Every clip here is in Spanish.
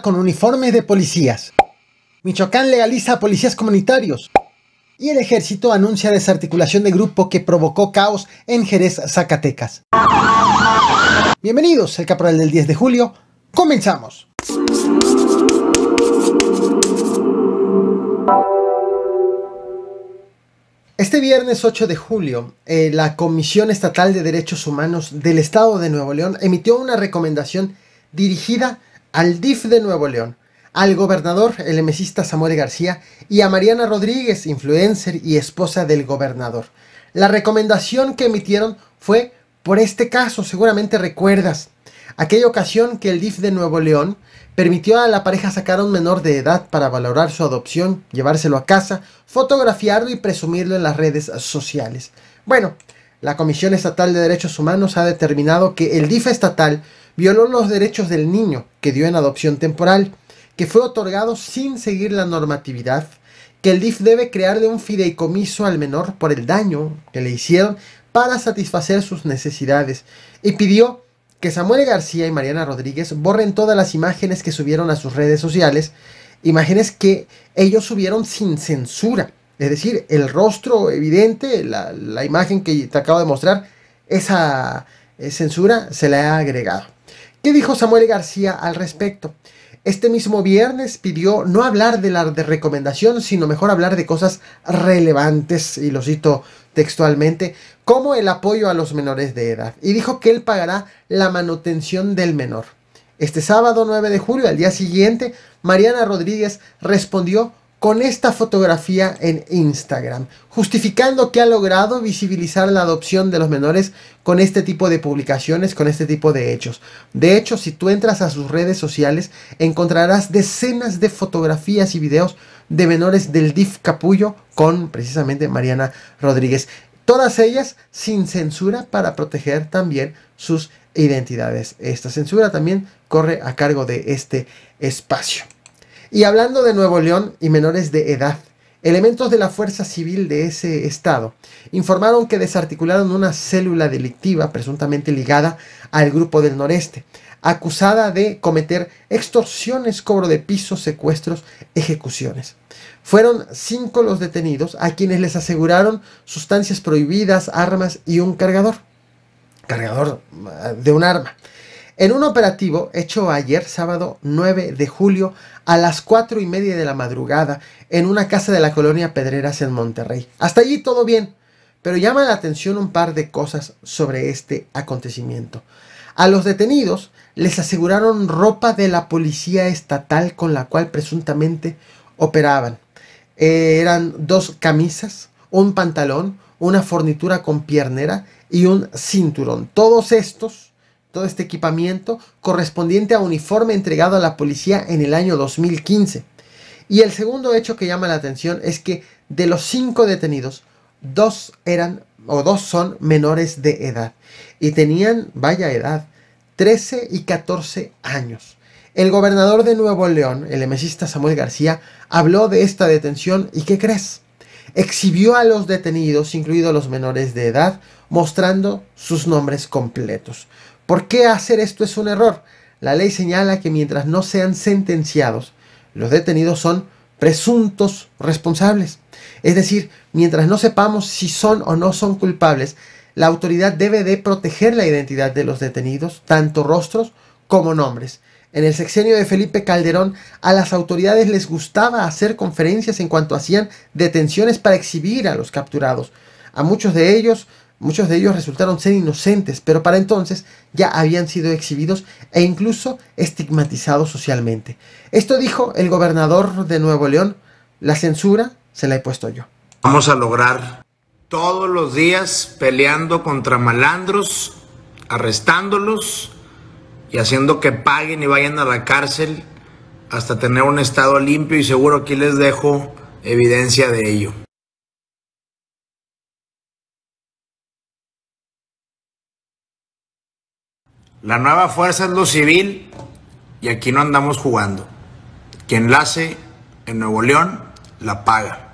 con uniformes de policías. Michoacán legaliza a policías comunitarios. Y el ejército anuncia desarticulación de grupo que provocó caos en Jerez, Zacatecas. Bienvenidos, el caporal del 10 de julio. Comenzamos. Este viernes 8 de julio, eh, la Comisión Estatal de Derechos Humanos del Estado de Nuevo León emitió una recomendación dirigida a al DIF de Nuevo León, al gobernador, el emesista Samuel García, y a Mariana Rodríguez, influencer y esposa del gobernador. La recomendación que emitieron fue por este caso, seguramente recuerdas, aquella ocasión que el DIF de Nuevo León permitió a la pareja sacar a un menor de edad para valorar su adopción, llevárselo a casa, fotografiarlo y presumirlo en las redes sociales. Bueno, la Comisión Estatal de Derechos Humanos ha determinado que el DIF estatal violó los derechos del niño que dio en adopción temporal, que fue otorgado sin seguir la normatividad, que el DIF debe crear de un fideicomiso al menor por el daño que le hicieron para satisfacer sus necesidades, y pidió que Samuel García y Mariana Rodríguez borren todas las imágenes que subieron a sus redes sociales, imágenes que ellos subieron sin censura. Es decir, el rostro evidente, la, la imagen que te acabo de mostrar, esa eh, censura se le ha agregado. ¿Qué dijo Samuel García al respecto? Este mismo viernes pidió no hablar de la de recomendación, sino mejor hablar de cosas relevantes, y lo cito textualmente, como el apoyo a los menores de edad. Y dijo que él pagará la manutención del menor. Este sábado 9 de julio, al día siguiente, Mariana Rodríguez respondió con esta fotografía en Instagram, justificando que ha logrado visibilizar la adopción de los menores con este tipo de publicaciones, con este tipo de hechos. De hecho, si tú entras a sus redes sociales, encontrarás decenas de fotografías y videos de menores del DIF Capullo con precisamente Mariana Rodríguez. Todas ellas sin censura para proteger también sus identidades. Esta censura también corre a cargo de este espacio. Y hablando de Nuevo León y menores de edad, elementos de la Fuerza Civil de ese estado informaron que desarticularon una célula delictiva presuntamente ligada al grupo del noreste, acusada de cometer extorsiones, cobro de pisos, secuestros, ejecuciones. Fueron cinco los detenidos a quienes les aseguraron sustancias prohibidas, armas y un cargador. Cargador ah, de un arma. En un operativo hecho ayer, sábado 9 de julio, a las 4 y media de la madrugada, en una casa de la colonia Pedreras en Monterrey. Hasta allí todo bien, pero llama la atención un par de cosas sobre este acontecimiento. A los detenidos les aseguraron ropa de la policía estatal con la cual presuntamente operaban. Eh, eran dos camisas, un pantalón, una fornitura con piernera y un cinturón. Todos estos todo este equipamiento correspondiente a uniforme entregado a la policía en el año 2015. Y el segundo hecho que llama la atención es que de los cinco detenidos, dos eran o dos son menores de edad y tenían, vaya edad, 13 y 14 años. El gobernador de Nuevo León, el emesista Samuel García, habló de esta detención y ¿qué crees? Exhibió a los detenidos, incluidos los menores de edad, mostrando sus nombres completos. ¿Por qué hacer esto es un error? La ley señala que mientras no sean sentenciados, los detenidos son presuntos responsables. Es decir, mientras no sepamos si son o no son culpables, la autoridad debe de proteger la identidad de los detenidos, tanto rostros como nombres. En el sexenio de Felipe Calderón, a las autoridades les gustaba hacer conferencias en cuanto hacían detenciones para exhibir a los capturados. A muchos de ellos Muchos de ellos resultaron ser inocentes, pero para entonces ya habían sido exhibidos e incluso estigmatizados socialmente. Esto dijo el gobernador de Nuevo León, la censura se la he puesto yo. Vamos a lograr todos los días peleando contra malandros, arrestándolos y haciendo que paguen y vayan a la cárcel hasta tener un estado limpio y seguro aquí les dejo evidencia de ello. La nueva fuerza es lo civil y aquí no andamos jugando. Quien la hace en Nuevo León la paga.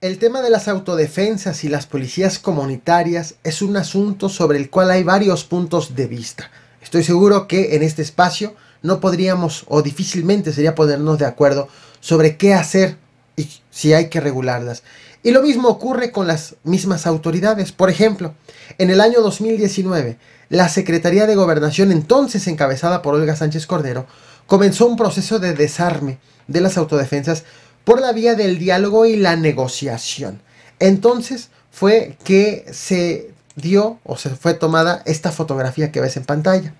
El tema de las autodefensas y las policías comunitarias es un asunto sobre el cual hay varios puntos de vista. Estoy seguro que en este espacio no podríamos o difícilmente sería ponernos de acuerdo sobre qué hacer y si hay que regularlas. Y lo mismo ocurre con las mismas autoridades. Por ejemplo, en el año 2019, la Secretaría de Gobernación, entonces encabezada por Olga Sánchez Cordero, comenzó un proceso de desarme de las autodefensas por la vía del diálogo y la negociación. Entonces fue que se dio o se fue tomada esta fotografía que ves en pantalla.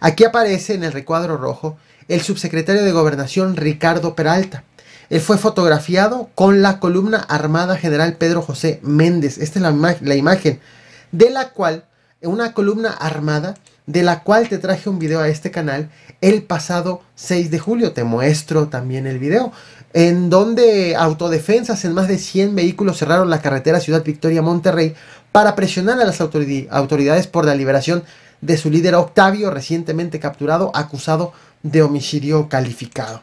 Aquí aparece en el recuadro rojo el subsecretario de Gobernación Ricardo Peralta, él eh, fue fotografiado con la columna armada general Pedro José Méndez. Esta es la, la imagen de la cual, eh, una columna armada de la cual te traje un video a este canal el pasado 6 de julio. Te muestro también el video. En donde autodefensas en más de 100 vehículos cerraron la carretera Ciudad Victoria Monterrey para presionar a las autoridades por la liberación de su líder Octavio, recientemente capturado, acusado de homicidio calificado.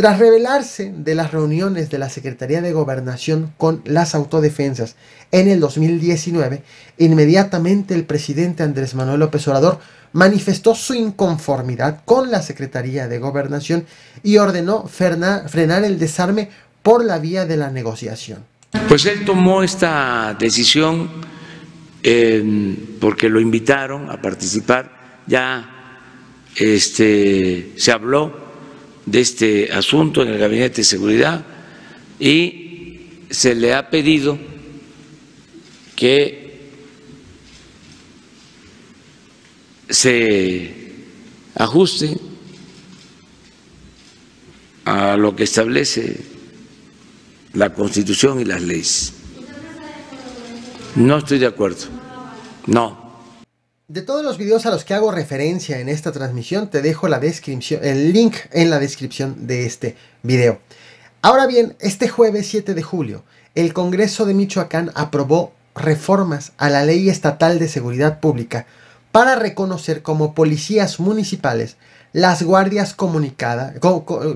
Tras revelarse de las reuniones de la Secretaría de Gobernación con las autodefensas en el 2019, inmediatamente el presidente Andrés Manuel López Obrador manifestó su inconformidad con la Secretaría de Gobernación y ordenó frenar el desarme por la vía de la negociación. Pues él tomó esta decisión porque lo invitaron a participar, ya este, se habló de este asunto en el Gabinete de Seguridad y se le ha pedido que se ajuste a lo que establece la Constitución y las leyes. No estoy de acuerdo. No. De todos los videos a los que hago referencia en esta transmisión, te dejo el link en la descripción de este video. Ahora bien, este jueves 7 de julio, el Congreso de Michoacán aprobó reformas a la Ley Estatal de Seguridad Pública para reconocer como policías municipales las guardias, comunicadas,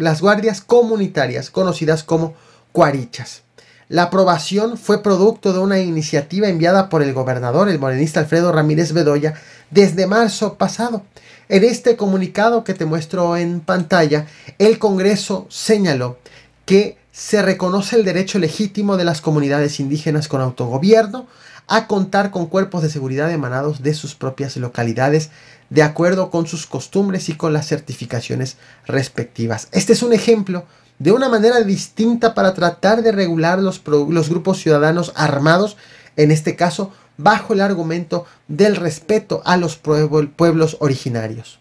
las guardias comunitarias conocidas como cuarichas. La aprobación fue producto de una iniciativa enviada por el gobernador, el morenista Alfredo Ramírez Bedoya, desde marzo pasado. En este comunicado que te muestro en pantalla, el Congreso señaló que se reconoce el derecho legítimo de las comunidades indígenas con autogobierno a contar con cuerpos de seguridad emanados de sus propias localidades de acuerdo con sus costumbres y con las certificaciones respectivas. Este es un ejemplo de una manera distinta para tratar de regular los, grupos ciudadanos armados, en este caso bajo el argumento del respeto a los pueblos originarios.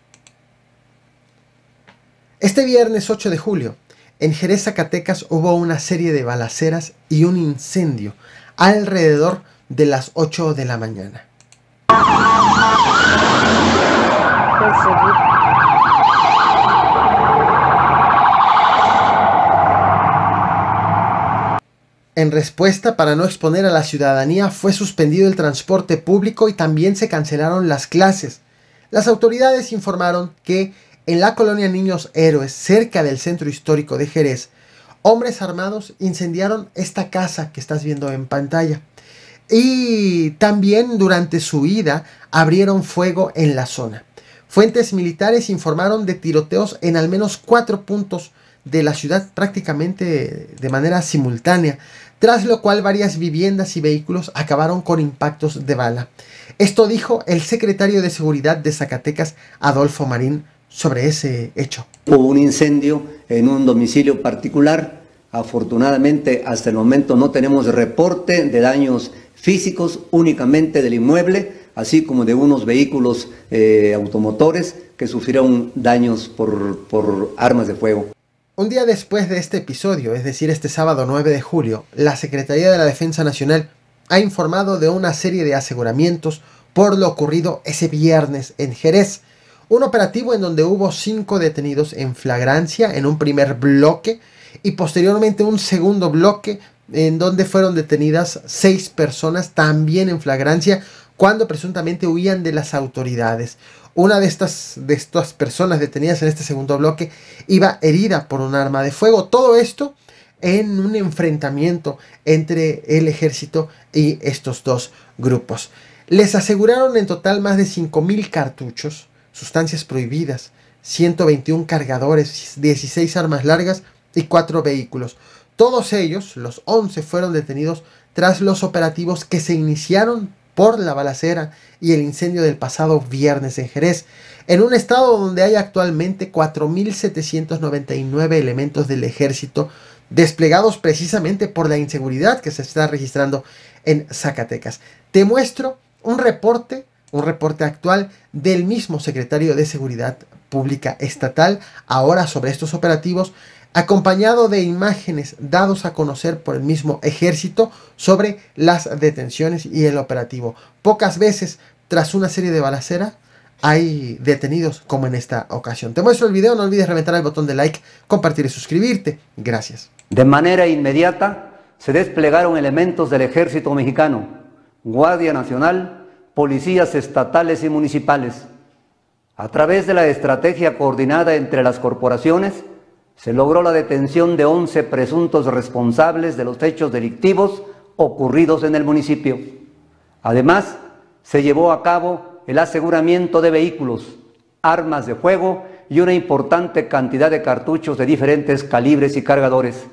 Este viernes 8 de julio, en Jerez, Zacatecas, hubo una serie de balaceras y un incendio alrededor de las 8 de la mañana. En respuesta, para no exponer a la ciudadanía, fue suspendido el transporte público y también se cancelaron las clases. Las autoridades informaron que en la colonia Niños Héroes, cerca del centro histórico de Jerez, hombres armados incendiaron esta casa que estás viendo en pantalla. Y también durante su huida abrieron fuego en la zona. Fuentes militares informaron de tiroteos en al menos cuatro puntos de la ciudad prácticamente de manera simultánea, tras lo cual varias viviendas y vehículos acabaron con impactos de bala. Esto dijo el secretario de Seguridad de Zacatecas, Adolfo Marín, sobre ese hecho. Hubo un incendio en un domicilio particular. Afortunadamente, hasta el momento no tenemos reporte de daños físicos únicamente del inmueble, así como de unos vehículos eh, automotores que sufrieron daños por, por armas de fuego. Un día después de este episodio, es decir, este sábado 9 de julio, la Secretaría de la Defensa Nacional ha informado de una serie de aseguramientos por lo ocurrido ese viernes en Jerez, un operativo en donde hubo cinco detenidos en flagrancia en un primer bloque y posteriormente un segundo bloque en donde fueron detenidas seis personas también en flagrancia cuando presuntamente huían de las autoridades. Una de estas, de estas personas detenidas en este segundo bloque iba herida por un arma de fuego. Todo esto en un enfrentamiento entre el ejército y estos dos grupos. Les aseguraron en total más de 5.000 cartuchos, sustancias prohibidas, 121 cargadores, 16 armas largas y 4 vehículos. Todos ellos, los 11, fueron detenidos tras los operativos que se iniciaron por la balacera y el incendio del pasado viernes en Jerez, en un estado donde hay actualmente 4.799 elementos del ejército desplegados precisamente por la inseguridad que se está registrando en Zacatecas. Te muestro un reporte, un reporte actual del mismo secretario de Seguridad Pública Estatal, ahora sobre estos operativos acompañado de imágenes dados a conocer por el mismo ejército sobre las detenciones y el operativo. Pocas veces tras una serie de balaceras hay detenidos como en esta ocasión. Te muestro el video, no olvides reventar el botón de like, compartir y suscribirte. Gracias. De manera inmediata se desplegaron elementos del ejército mexicano, Guardia Nacional, policías estatales y municipales. A través de la estrategia coordinada entre las corporaciones, se logró la detención de 11 presuntos responsables de los hechos delictivos ocurridos en el municipio. Además, se llevó a cabo el aseguramiento de vehículos, armas de fuego y una importante cantidad de cartuchos de diferentes calibres y cargadores.